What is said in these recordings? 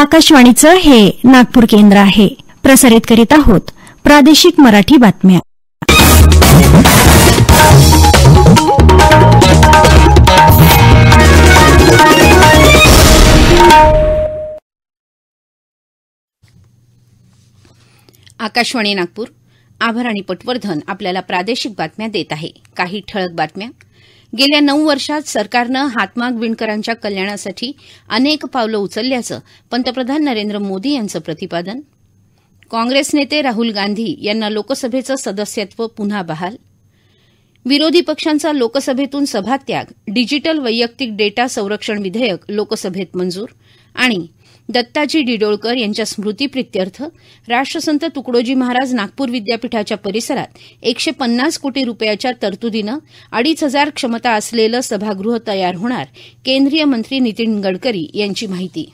आकाशवाणीचं हे नागपूर केंद्र आहे प्रसारित करीत आहोत प्रादेशिक मराठी बातम्या आकाशवाणी नागपूर आणि पटवर्धन आपल्याला प्रादेशिक बातम्या देत आहे काही ठळक बातम्या गेल्या नऊ वर्षात सरकारनं हातमाग विणकरांच्या कल्याणासाठी अनेक पावलं उचलल्याचं पंतप्रधान नरेंद्र मोदी यांचं प्रतिपादन काँग्रेस नेते राहुल गांधी यांना लोकसभेचं सदस्यत्व पुन्हा बहाल विरोधी पक्षांचा लोकसभेतून सभात्याग डिजिटल वैयक्तिक डेटा संरक्षण विधेयक लोकसभेत मंजूर आणि दत्ताजी डिडोळकर यांच्या स्मृतीप्रित्यर्थ राष्ट्रसंत तुकडोजी महाराज नागपूर विद्यापीठाच्या परिसरात एकशे पन्नास कोटी रुपयाच्या तरतुदीनं अडीच हजार क्षमता असलेलं सभागृह तयार होणार केंद्रीय मंत्री नितीन गडकरी यांची माहिती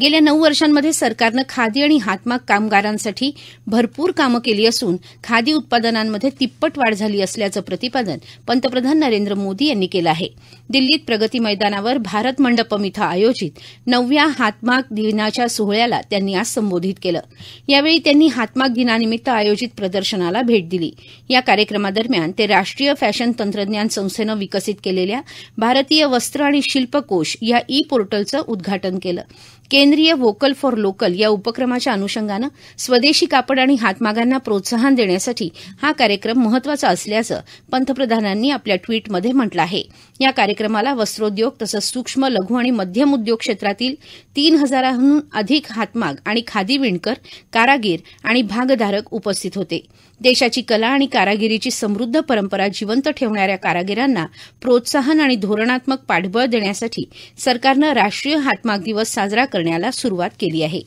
गेल्या नऊ वर्षांमध्ये सरकारनं खादी आणि हातमाग कामगारांसाठी भरपूर कामं केली असून खादी उत्पादनांमध्ये तिप्पट वाढ झाली असल्याचं प्रतिपादन पंतप्रधान नरेंद्र मोदी यांनी केलं आहे दिल्लीत प्रगती मैदानावर भारत मंडपम इथं आयोजित नवव्या हातमाग दिनाच्या सोहळ्याला त्यांनी आज संबोधित केलं यावेळी त्यांनी हातमाग दिनानिमित्त आयोजित प्रदर्शनाला भेट दिली या कार्यक्रमादरम्यान ते राष्ट्रीय फॅशन तंत्रज्ञान संस्थेनं विकसित केलेल्या भारतीय वस्त्र आणि शिल्पकोश या ई पोर्टलचं उद्घाटन केलं केंद्रीय व्होकल फॉर लोकल या उपक्रमाच्या अनुषंगानं स्वदेशी कापड आणि हातमागांना प्रोत्साहन देण्यासाठी हा कार्यक्रम महत्वाचा असल्याचं पंतप्रधानांनी आपल्या ट्विटमध्ये म्हटलं आहे या कार्यक्रमाला वस्त्रोद्योग तसंच सूक्ष्म लघु आणि मध्यम उद्योग क्षेत्रातील तीन हजाराहून अधिक हातमाग आणि खादी विणकर कारागीर आणि भागधारक उपस्थित होते देशाची कला आणि कारागिरीची समृद्ध परंपरा जिवंत ठेवणाऱ्या कारागिरांना प्रोत्साहन आणि धोरणात्मक पाठबळ देण्यासाठी सरकारनं राष्ट्रीय हातमाग दिवस साजरा करण्याला सुरुवात केली आहे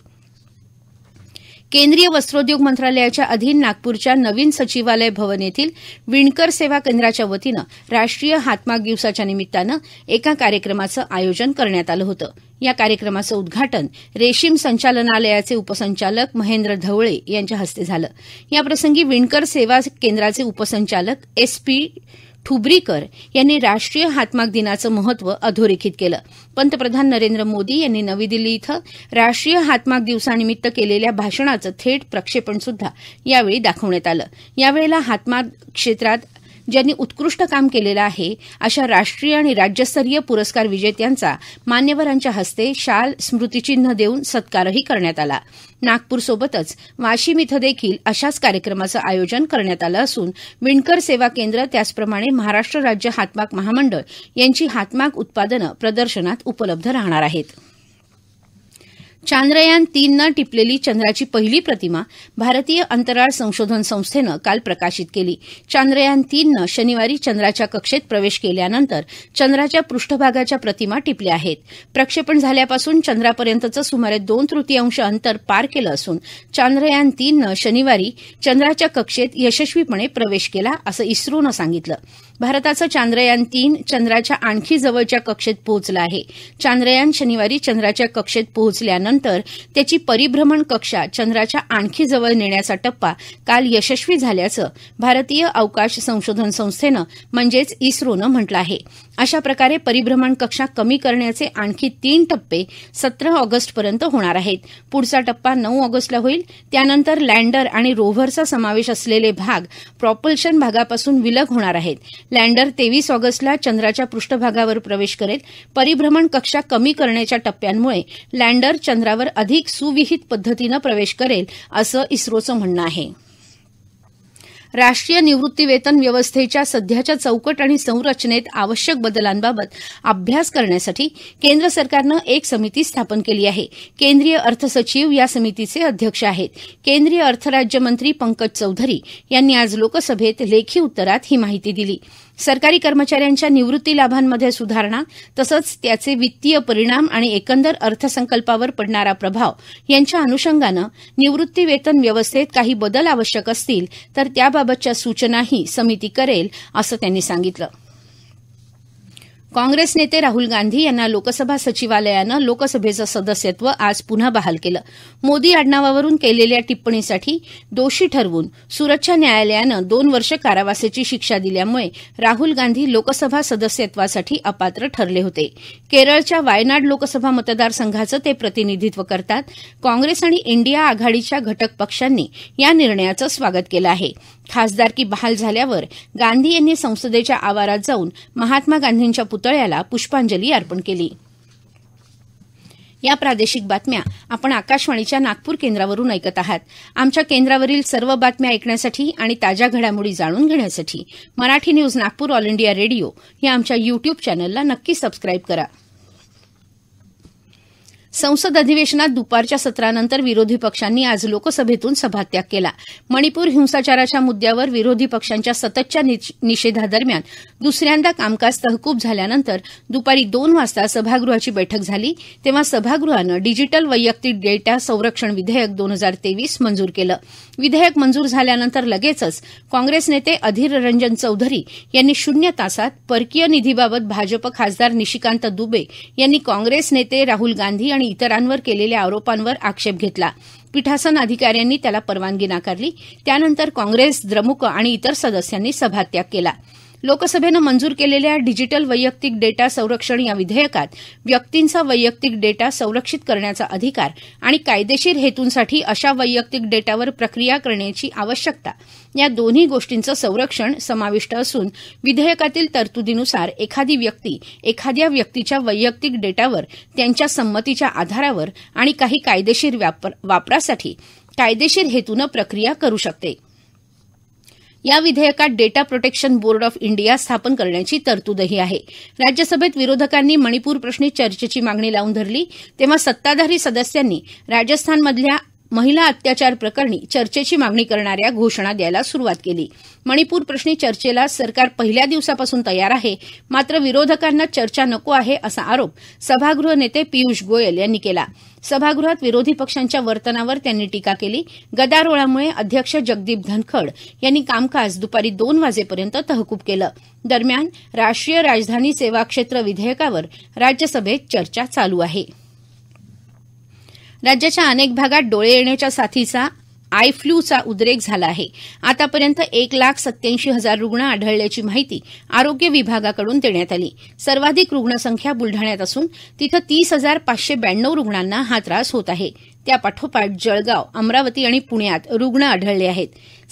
केंद्रीय वस्त्रोद्योग मंत्रालयाच्या अधीन नागपूरच्या नवीन सचिवालय भवन येथील विणकर सेवा केंद्राच्या वतीनं राष्ट्रीय हातमाग दिवसाच्या निमित्तानं एका कार्यक्रमाचं आयोजन करण्यात आलं होतं या कार्यक्रमाचं उद्घाटन रेशीम संचालनालयाचे उपसंचालक महेंद्र धवळे यांच्या हस्ते झालं याप्रसंगी विणकर सेवा केंद्राचे उपसंचालक एस पी ठुबरीकर यांनी राष्ट्रीय हातमाग दिनाचं महत्व अधोरेखित केलं पंतप्रधान नरेंद्र मोदी यांनी नवी दिल्ली इथं राष्ट्रीय हातमाग दिवसानिमित्त केलेल्या भाषणाचं थेट प्रक्षेपण सुद्धा यावेळी दाखवण्यात आलं यावेळेला हातमाग क्षेत्रात ज्यांनी उत्कृष्ट काम केलेलं आहे अशा राष्ट्रीय आणि राज्यस्तरीय पुरस्कार विजेत्यांचा मान्यवरांच्या हस्ते शाल स्मृतिचिन्ह देऊन सत्कारही करण्यात आला नागपूरसोबतच वाशिम इथं देखील अशाच कार्यक्रमाचं आयोजन करण्यात आलं असून विणकर सेवा केंद्र त्याचप्रमाणे महाराष्ट्र राज्य हातमाग महामंडळ यांची हातमाग उत्पादनं प्रदर्शनात उपलब्ध राहणार आहेत चांद्रयान तीननं टिपलेली चंद्राची पहिली प्रतिमा भारतीय अंतराळ संशोधन संस्थेनं काल प्रकाशित केली चांद्रयान तीननं शनिवारी चंद्राच्या कक्षेत प्रवेश केल्यानंतर चंद्राच्या पृष्ठभागाच्या प्रतिमा टिपल्या आहेत प्रक्षेपण झाल्यापासून चंद्रापर्यंतचं सुमारे दोन तृतीयांश अंतर पार केलं असून चांद्रयान तीननं शनिवारी चंद्राच्या कक्षेत यशस्वीपणे प्रवेश केला असं इस्रोनं सांगितलं भारताचं चांद्रयान तीन चंद्राच्या आणखी जवळच्या कक्षेत पोहोचलं आहे चांद्रयान शनिवारी चंद्राच्या कक्षेत पोहोचल्यानंतर त्याची परिभ्रमण कक्षा चंद्राच्या आणखी जवळ नेण्याचा टप्पा काल यशस्वी झाल्याचं भारतीय अवकाश संशोधन संस्थेनं म्हणजेच इस्रोनं म्हटलं आहे अशा प्रकारे परिभ्रमण कक्षा कमी करण्याचे आणखी तीन टप्पे सतरा ऑगस्टपर्यंत होणार आहेत पुढचा टप्पा नऊ ऑगस्टला होईल त्यानंतर लँडर आणि रोव्हरचा समावेश असलेले भाग प्रॉपल्शन भागापासून विलग होणार आहेत लँडर तेवीस ऑगस्टला चंद्राच्या पृष्ठभागावर प्रवेश करेल परिभ्रमण कक्षा कमी करण्याच्या टप्प्यांमुळे लँडर चंद्रावर अधिक सुविहित पद्धतीनं प्रवेश करेल असं इस्रोचं म्हणणं आहे राष्ट्रीय निवृत्तीवेतन व्यवस्थेच्या सध्याच्या चौकट आणि संरचनेत आवश्यक बदलांबाबत अभ्यास करण्यासाठी केंद्र सरकारनं एक समिती स्थापन केली आहे केंद्रीय अर्थसचिव या समितीचे अध्यक्ष आहेत केंद्रीय अर्थराज्यमंत्री पंकज चौधरी यांनी आज लोकसभेत लेखी उत्तरात ही माहिती दिली सरकारी कर्मचाऱ्यांच्या निवृत्ती लाभांमध्ये सुधारणा तसंच त्याचे वित्तीय परिणाम आणि एकंदर अर्थसंकल्पावर पडणारा प्रभाव यांच्या अनुषंगानं निवृत्ती वेतन व्यवस्थेत काही बदल आवश्यक असतील तर त्याबाबतच्या सूचनाही समिती करेल असं त्यांनी सांगितलं काँग्रेस नेते राहुल गांधी यांना लोकसभा सचिवालयानं लोकसभेचं सदस्यत्व आज पुन्हा बहाल केलं मोदी आडनावावरून केलेल्या टिप्पणीसाठी दोषी ठरवून सुरक्षा न्यायालयानं दोन वर्ष कारावासाची शिक्षा दिल्यामुळे राहुल गांधी लोकसभा सदस्यत्वासाठी अपात्र ठरले होते केरळच्या वायनाड लोकसभा मतदारसंघाचं ते प्रतिनिधित्व करतात काँग्रेस आणि इंडिया आघाडीच्या घटक पक्षांनी या निर्णयाचं स्वागत केलं आहे खासदारकी बहाल झाल्यावर गांधी यांनी संसदेच्या आवारात जाऊन महात्मा गांधींच्या पुतळ्याला पुष्पांजली अर्पण केली या प्रादेशिक बातम्या आपण आकाशवाणीच्या नागपूर केंद्रावरून ऐकत आहात आमच्या केंद्रावरील सर्व बातम्या ऐकण्यासाठी आणि ताज्या घडामोडी जाणून घेण्यासाठी Marathi news Nagpur all India radio या आमच्या युट्यूब चॅनलला नक्की सबस्क्राईब करा संसद अधिवेशनात दुपारच्या सत्रानंतर विरोधी पक्षांनी आज लोकसभेतून सभात्याग केला मणिपूर हिंसाचाराच्या मुद्यावर विरोधी पक्षांच्या सततच्या निषेधादरम्यान दुसऱ्यांदा कामकाज तहकूब झाल्यानंतर दुपारी दोन वाजता सभागृहाची बैठक झाली तेव्हा सभागृहानं डिजिटल वैयक्तिक डेटा संरक्षण विधेयक दोन हजार तेवीस मंजूर केलं विधेयक मंजूर झाल्यानंतर लगेचच काँग्रेस नेते अधीर रंजन चौधरी यांनी शून्य तासात परकीय निधीबाबत भाजप खासदार निशिकांत दुबे यांनी काँग्रेस नेते राहुल गांधी आणि आणि इतरांवर केलेल्या आरोपांवर आक्षेप घेतला पीठासन अधिकाऱ्यांनी त्याला परवानगी नाकारली त्यानंतर काँग्रेस द्रमुक आणि इतर सदस्यांनी सभात्याग केला लोकसभेनं मंजूर केलेल्या डिजिटल वैयक्तिक डेटा संरक्षण या विधेयकात व्यक्तींचा वैयक्तिक डेटा संरक्षित करण्याचा अधिकार आणि कायदेशीर हेतूंसाठी अशा वैयक्तिक डेटावर प्रक्रिया करण्याची आवश्यकता या दोन्ही गोष्टींचं संरक्षण समाविष्ट असून विधेयकातील तरतुदीनुसार एखादी व्यक्ती एखाद्या व्यक्तीच्या वैयक्तिक डेटावर त्यांच्या संमतीच्या आधारावर आणि काही कायदेशीर वापरासाठी कायदेशीर हेतूनं प्रक्रिया करू शकते या विधेयकात data protection board of India स्थापन करण्याची तरतूदही आहे राज्यसभेत विरोधकांनी मणिपूर प्रश्नी चर्चेची मागणी लावून धरली तेव्हा सत्ताधारी सदस्यांनी राजस्थानमधल्या महिला अत्याचार प्रकरणी चर्चेची मागणी करणाऱ्या घोषणा द्यायला सुरुवात केली मणिपूर प्रश्नी चर्चेला सरकार पहिल्या दिवसापासून तयार आहे मात्र विरोधकांना चर्चा नको आहे असा आरोप सभागृह नेते पियुष गोयल यांनी केला सभागृहात विरोधी पक्षांच्या वर्तनावर त्यांनी टीका केली गदारोळामुळे अध्यक्ष जगदीप धनखड यांनी कामकाज दुपारी दोन वाजेपर्यंत तहकूब केलं दरम्यान राष्ट्रीय राजधानी सेवा क्षेत्र विधेयकावर राज्यसभेत चर्चा चालू आहे राज्याच्या अनेक भागात डोळे येण्याच्या साथीचा आय फ्लूचा उद्रेक झाला आहे आतापर्यंत एक लाख सत्याऐंशी हजार रुग्ण आढळल्याची माहिती आरोग्य विभागाकडून देण्यात आली सर्वाधिक रुग्णसंख्या बुलढाण्यात असून तिथं तीस हजार पाचशे ब्याण्णव रुग्णांना हा त्रास होत आहे त्यापाठोपाठ जळगाव अमरावती आणि पुण्यात रुग्ण आढळले आहेत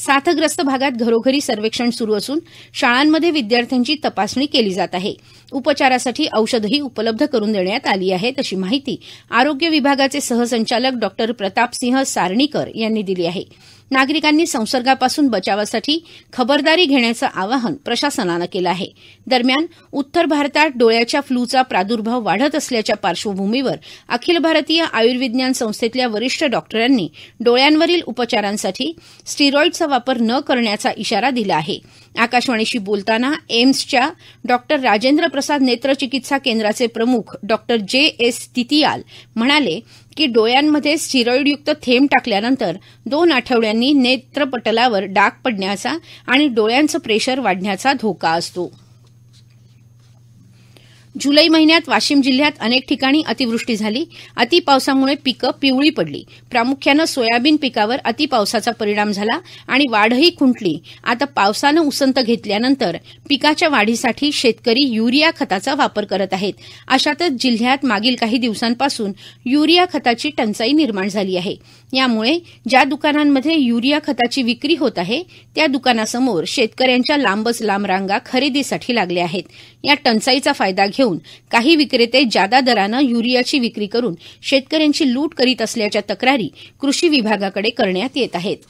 साथग्रस्त भागात घरोघरी सर्वेक्षण सुरू असून शाळांमध्ये विद्यार्थ्यांची तपासणी केली जात आहे उपचारासाठी औषधही उपलब्ध करून देण्यात आली आहे अशी माहिती आरोग्य विभागाचे सहसंचालक डॉ प्रतापसिंह सारणीकर यांनी दिली आहे नागरिकांनी संसर्गापासून बचावासाठी खबरदारी घेण्याचं आवाहन प्रशासनानं केलं आहे दरम्यान उत्तर भारतात डोळ्याच्या फ्लूचा प्रादुर्भाव वाढत असल्याच्या पार्श्वभूमीवर अखिल भारतीय आयुर्विज्ञान संस्थेतल्या वरिष्ठ डॉक्टरांनी डोळ्यांवरील उपचारांसाठी स्टिरॉईडचा वापर न करण्याचा इशारा दिला आहे आकाशवाणीशी बोलताना एम्सच्या डॉक्टर राजेंद्र प्रसाद नेत्र चिकित्सा केंद्राचे प्रमुख डॉक्टर जे एस तितियाल म्हणाले की डोळ्यांमध्ये स्टिरॉइडयुक्त थेंब टाकल्यानंतर दोन आठवड्यांनी नेत्रपटलावर डाग पडण्याचा आणि डोळ्यांचं प्रेशर वाढण्याचा धोका असतो जुलै महिन्यात वाशिम जिल्ह्यात अनेक ठिकाणी अतिवृष्टी झाली अतिपावसामुळे पिकं पिवळी पडली प्रामुख्यानं सोयाबीन पिकावर अतिपावसाचा परिणाम झाला आणि वाढही खुंटली आता पावसानं उसंत घेतल्यानंतर पिकाच्या वाढीसाठी शेतकरी युरिया खताचा वापर करत आहेत अशातच जिल्ह्यात मागील काही दिवसांपासून युरिया खताची टंचाई निर्माण झाली आहे यामुळे ज्या दुकानांमध्ये युरिया खताची विक्री होत आहे त्या दुकानासमोर शेतकऱ्यांच्या लांबच लांब रांगा खरेदीसाठी लागल्या आहेत या टंचाईचा फायदा घेऊन काही विक्रेते जादा दरानं युरियाची विक्री करून शेतकऱ्यांची लूट करीत असल्याच्या तक्रारी कृषी विभागाकडे करण्यात येत आहेत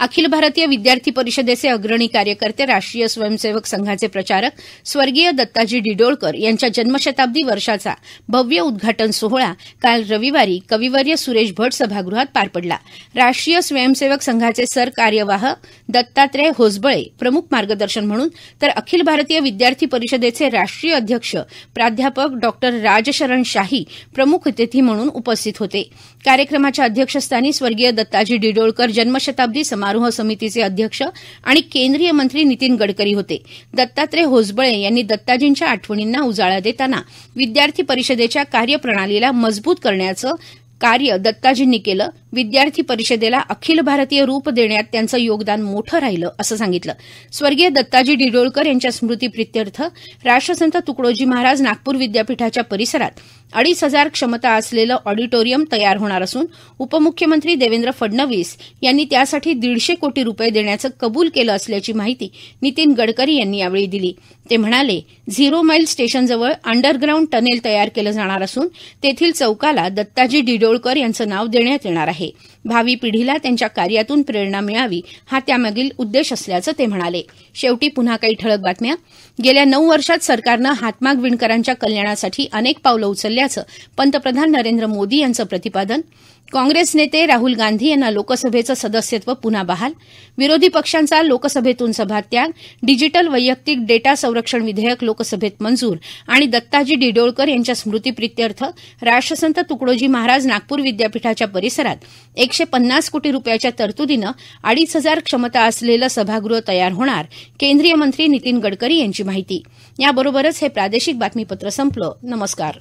अखिल भारतीय विद्यार्थी परिषदेचे अग्रणी कार्यकर्ते राष्ट्रीय स्वयंसेवक संघाचे प्रचारक स्वर्गीय दत्ताजी डिडोळकर यांच्या जन्मशताब्दी वर्षाचा भव्य उद्घाटन सोहळा काल रविवारी कविवर्य सुरेश भट सभागृहात पार पडला राष्ट्रीय स्वयंसेवक संघाचे सरकार्यवाह दत्तात्रय होसबळे प्रमुख मार्गदर्शन म्हणून तर अखिल भारतीय विद्यार्थी परिषदेचे राष्ट्रीय अध्यक्ष प्राध्यापक डॉक्टर राजशरण शाही प्रमुख अतिथी म्हणून उपस्थित होते कार्यक्रमाच्या अध्यक्षस्थानी स्वर्गीय दत्ताजी डिडोळकर जन्मशताब्दी समा समारोह समितीचे अध्यक्ष आणि केंद्रीय मंत्री नितीन गडकरी होते दत्तात्रय होसबळे यांनी दत्ताजींच्या आठवणींना उजाळा देताना विद्यार्थी परिषदेच्या कार्यप्रणालीला मजबूत करण्याचं कार्य दत्ताजींनी केलं विद्यार्थी परिषदेला अखिल भारतीय रूप देण्यात त्यांचं योगदान मोठं राहिलं असं सांगितलं स्वर्गीय दत्ताजी डिडोळकर यांच्या स्मृतीप्रित्यर्थ राष्ट्रसंत तुकडोजी महाराज नागपूर विद्यापीठाच्या परिसरात अडीच हजार क्षमता असलेलं ऑडिटोरियम तयार होणार असून उपमुख्यमंत्री देवेंद्र फडणवीस यांनी त्यासाठी दीडशे कोटी रुपये देण्याचं कबूल केलं असल्याची माहिती नितीन गडकरी यांनी यावेळी दिली ते म्हणाले झिरो माईल स्टेशनजवळ अंडरग्राऊंड टनेल तयार केलं जाणार असून तेथील चौकाला दत्ताजी डिडोळकर यांचं नाव देण्यात येणार आहे भावी पिढीला त्यांच्या कार्यातून प्रेरणा मिळावी हा त्यामागील उद्देश असल्याचं ते म्हणाले शेवटी पुन्हा काही ठळक बातम्या गेल्या नऊ वर्षात सरकारनं हातमाग विणकरांच्या कल्याणासाठी अनेक पावलं उचलल्याचं पंतप्रधान नरेंद्र मोदी यांचं प्रतिपादन काँग्रेस नेते राहुल गांधी यांना लोकसभेचं सदस्यत्व पुन्हा बहाल विरोधी पक्षांचा लोकसभेतून सभात्याग डिजिटल वैयक्तिक डेटा संरक्षण विधेयक लोकसभेत मंजूर आणि दत्ताजी डिडोळकर यांच्या स्मृतीप्रित्यर्थ राष्ट्रसंत तुकडोजी महाराज नागपूर विद्यापीठाच्या परिसरात एकशे पन्नास कोटी रुपयाच्या तरतुदीनं अडीच हजार क्षमता असलेलं सभागृह तयार होणार केंद्रीय मंत्री नितीन गडकरी यांची माहिती याबरोबरच हे प्रादेशिक बातमीपत्र संपलं नमस्कार